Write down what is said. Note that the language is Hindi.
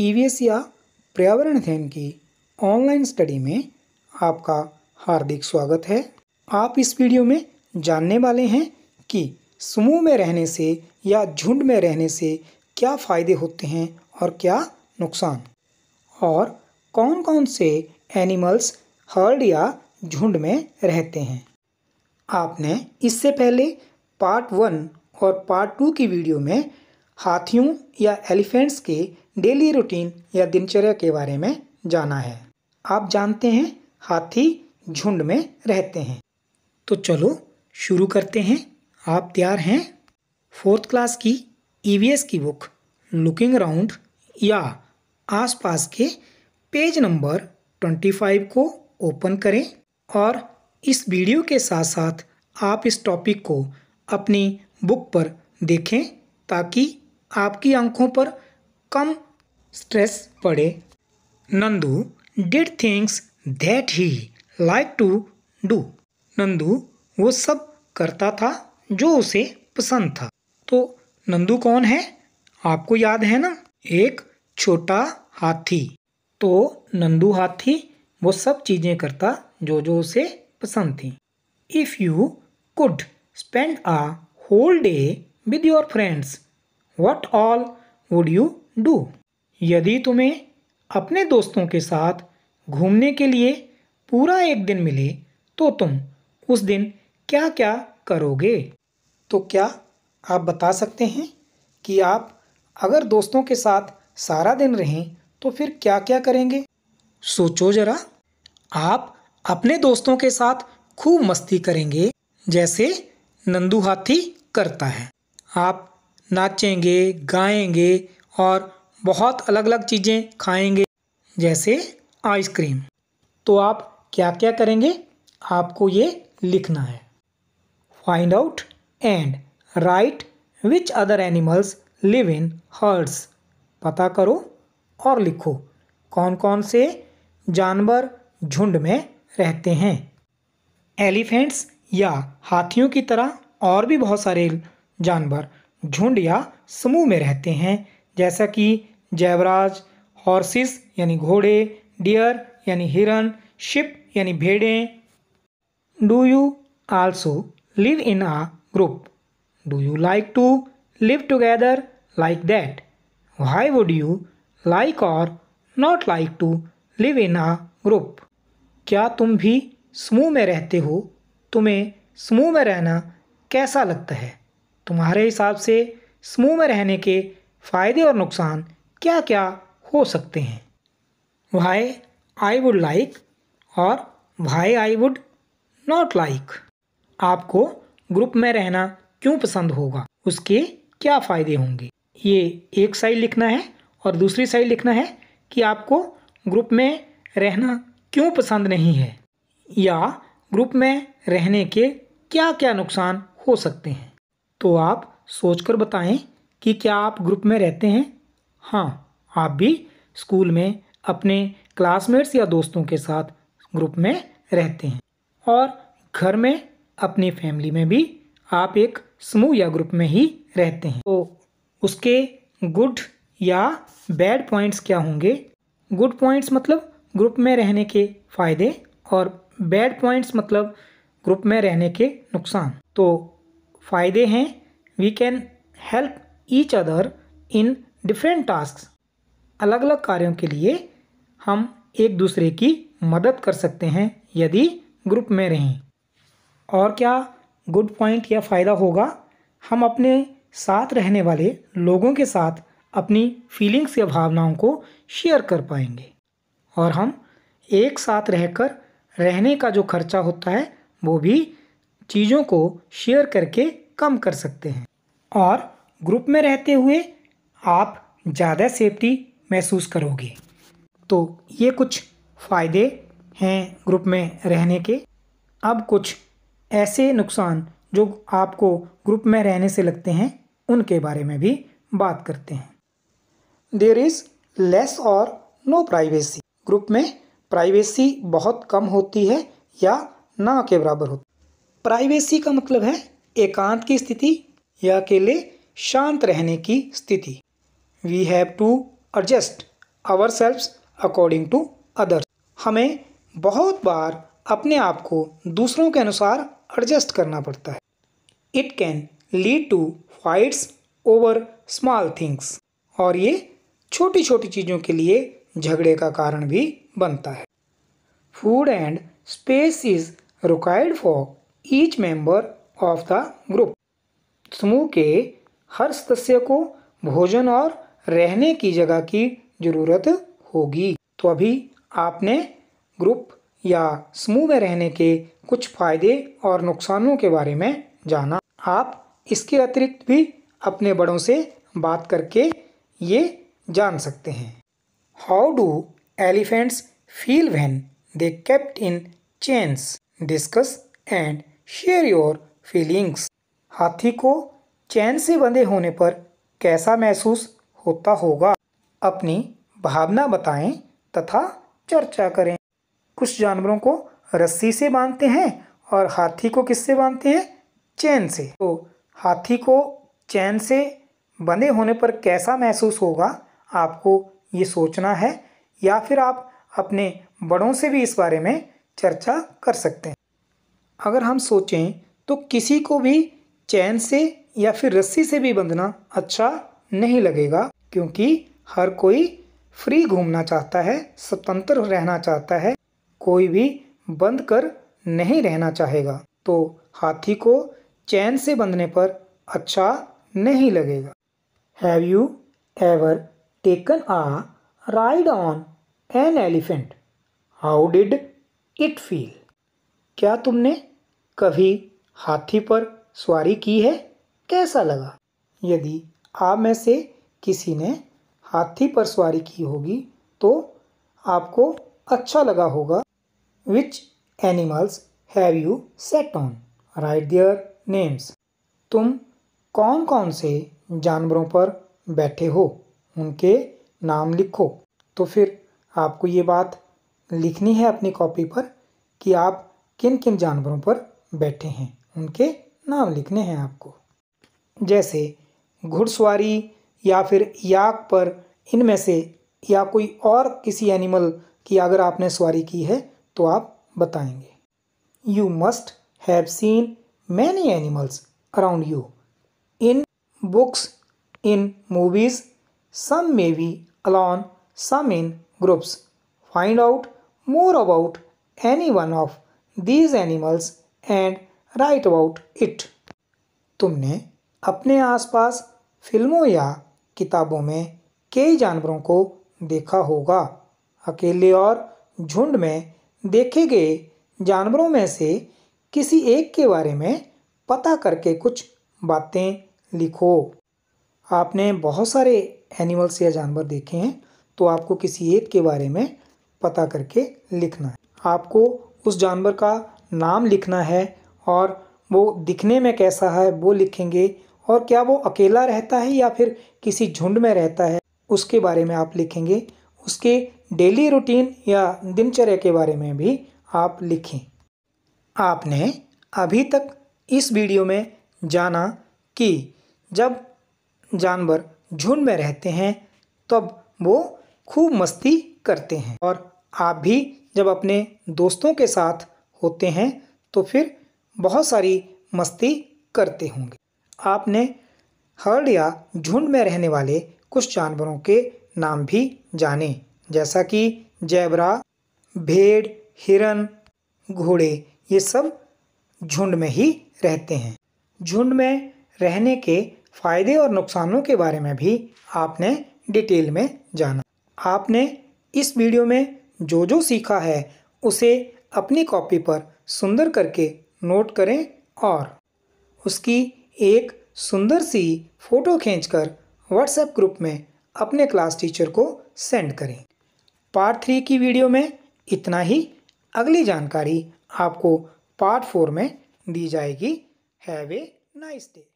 ईवीएस e या पर्यावरण अध्ययन की ऑनलाइन स्टडी में आपका हार्दिक स्वागत है आप इस वीडियो में जानने वाले हैं कि समूह में रहने से या झुंड में रहने से क्या फ़ायदे होते हैं और क्या नुकसान और कौन कौन से एनिमल्स हर्ड या झुंड में रहते हैं आपने इससे पहले पार्ट वन और पार्ट टू की वीडियो में हाथियों या एलिफेंट्स के डेली रूटीन या दिनचर्या के बारे में जाना है आप जानते हैं हाथी झुंड में रहते हैं तो चलो शुरू करते हैं आप तैयार हैं फोर्थ क्लास की ईवीएस e की बुक लुकिंग राउंड या आसपास के पेज नंबर ट्वेंटी फाइव को ओपन करें और इस वीडियो के साथ साथ आप इस टॉपिक को अपनी बुक पर देखें ताकि आपकी आंखों पर कम स्ट्रेस पड़े Nandu did things that he like to do Nandu वो सब करता था जो उसे पसंद था तो नंदू कौन है आपको याद है ना एक छोटा हाथी तो नंदू हाथी वो सब चीज़ें करता जो जो उसे पसंद थी if you could spend a whole day with your friends what all would you do यदि तुम्हें अपने दोस्तों के साथ घूमने के लिए पूरा एक दिन मिले तो तुम उस दिन क्या क्या करोगे तो क्या आप बता सकते हैं कि आप अगर दोस्तों के साथ सारा दिन रहें तो फिर क्या क्या करेंगे सोचो ज़रा आप अपने दोस्तों के साथ खूब मस्ती करेंगे जैसे नंदू हाथी करता है आप नाचेंगे गाएंगे और बहुत अलग अलग चीज़ें खाएंगे जैसे आइसक्रीम तो आप क्या क्या करेंगे आपको ये लिखना है find out and write which other animals live in herds पता करो और लिखो कौन कौन से जानवर झुंड में रहते हैं एलिफेंट्स या हाथियों की तरह और भी बहुत सारे जानवर झुंड या समूह में रहते हैं जैसा कि जैवराज हॉर्सिस यानी घोड़े डियर यानी हिरन शिप यानी भेड़ें do you also live in a group do you like to live together like that why would you like और not like to live in a group क्या तुम भी समूह में रहते हो तुम्हें समूह में रहना कैसा लगता है तुम्हारे हिसाब से समूह में रहने के फ़ायदे और नुकसान क्या क्या हो सकते हैं वाई आई वुड लाइक और why I would not like आपको ग्रुप में रहना क्यों पसंद होगा उसके क्या फ़ायदे होंगे ये एक साइड लिखना है और दूसरी साइड लिखना है कि आपको ग्रुप में रहना क्यों पसंद नहीं है या ग्रुप में रहने के क्या क्या नुकसान हो सकते हैं तो आप सोचकर बताएं कि क्या आप ग्रुप में रहते हैं हाँ आप भी स्कूल में अपने क्लासमेट्स या दोस्तों के साथ ग्रुप में रहते हैं और घर में अपनी फैमिली में भी आप एक समूह या ग्रुप में ही रहते हैं तो उसके गुड या बैड पॉइंट्स क्या होंगे गुड पॉइंट्स मतलब ग्रुप में रहने के फ़ायदे और बैड पॉइंट्स मतलब ग्रुप में रहने के नुकसान तो फ़ायदे हैं we can help each other in different task अलग अलग कार्यों के लिए हम एक दूसरे की मदद कर सकते हैं यदि ग्रुप में रहें और क्या गुड पॉइंट या फ़ायदा होगा हम अपने साथ रहने वाले लोगों के साथ अपनी फीलिंग्स या भावनाओं को शेयर कर पाएंगे और हम एक साथ रहकर रहने का जो खर्चा होता है वो भी चीज़ों को शेयर करके कम कर सकते हैं और ग्रुप में रहते हुए आप ज़्यादा सेफ्टी महसूस करोगे तो ये कुछ फ़ायदे हैं ग्रुप में रहने के अब कुछ ऐसे नुकसान जो आपको ग्रुप में रहने से लगते हैं उनके बारे में भी बात करते हैं देर इज़ लेस और नो प्राइवेसी ग्रुप में प्राइवेसी बहुत कम होती है या ना के बराबर होती प्राइवेसी का मतलब है एकांत की स्थिति या अकेले शांत रहने की स्थिति we have to adjust our self according to others हमें बहुत बार अपने आप को दूसरों के अनुसार एडजस्ट करना पड़ता है it can lead to fights over small things और ये छोटी छोटी चीज़ों के लिए झगड़े का कारण भी बनता है food and space is required for each member of the group समूह के हर सदस्य को भोजन और रहने की जगह की ज़रूरत होगी तो अभी आपने ग्रुप या समूह में रहने के कुछ फ़ायदे और नुकसानों के बारे में जाना आप इसके अतिरिक्त भी अपने बड़ों से बात करके ये जान सकते हैं how do elephants feel when they kept in chains discuss and share your feelings हाथी को चैन से बंधे होने पर कैसा महसूस होता होगा अपनी भावना बताएं तथा चर्चा करें कुछ जानवरों को रस्सी से बांधते हैं और हाथी को किससे बांधते हैं चैन से तो हाथी को चैन से बंधे होने पर कैसा महसूस होगा आपको ये सोचना है या फिर आप अपने बड़ों से भी इस बारे में चर्चा कर सकते हैं अगर हम सोचें तो किसी को भी चैन से या फिर रस्सी से भी बंधना अच्छा नहीं लगेगा क्योंकि हर कोई फ्री घूमना चाहता है स्वतंत्र रहना चाहता है कोई भी बंद कर नहीं रहना चाहेगा तो हाथी को चैन से बंधने पर अच्छा नहीं लगेगा have you ever taken a ride on an elephant how did it feel क्या तुमने कभी हाथी पर सवारी की है कैसा लगा यदि आप में से किसी ने हाथी पर सवारी की होगी तो आपको अच्छा लगा होगा which animals have you sat on write their names तुम कौन कौन से जानवरों पर बैठे हो उनके नाम लिखो तो फिर आपको ये बात लिखनी है अपनी कॉपी पर कि आप किन किन जानवरों पर बैठे हैं उनके नाम लिखने हैं आपको जैसे घुड़सवारी या फिर याक पर इनमें से या कोई और किसी एनिमल की अगर आपने सवारी की है तो आप बताएंगे you must have seen many animals around you in books in movies some may be alone some in groups find out more about any one of these animals and write about it तुमने अपने आसपास फिल्मों या किताबों में कई जानवरों को देखा होगा अकेले और झुंड में देखे गए जानवरों में से किसी एक के बारे में पता करके कुछ बातें लिखो आपने बहुत सारे एनिमल्स या जानवर देखे हैं तो आपको किसी एक के बारे में पता करके लिखना है आपको उस जानवर का नाम लिखना है और वो दिखने में कैसा है वो लिखेंगे और क्या वो अकेला रहता है या फिर किसी झुंड में रहता है उसके बारे में आप लिखेंगे उसके डेली रूटीन या दिनचर्या के बारे में भी आप लिखें आपने अभी तक इस वीडियो में जाना कि जब जानवर झुंड में रहते हैं तब वो खूब मस्ती करते हैं और आप भी जब अपने दोस्तों के साथ होते हैं तो फिर बहुत सारी मस्ती करते होंगे आपने हर्ड या झुंड में रहने वाले कुछ जानवरों के नाम भी जाने जैसा कि जैबरा भेड़ हिरन घोड़े ये सब झुंड में ही रहते हैं झुंड में रहने के फ़ायदे और नुकसानों के बारे में भी आपने डिटेल में जाना आपने इस वीडियो में जो जो सीखा है उसे अपनी कॉपी पर सुंदर करके नोट करें और उसकी एक सुंदर सी फ़ोटो खींचकर व्हाट्सएप ग्रुप में अपने क्लास टीचर को सेंड करें पार्ट थ्री की वीडियो में इतना ही अगली जानकारी आपको पार्ट फोर में दी जाएगी हैव ए नाइस डे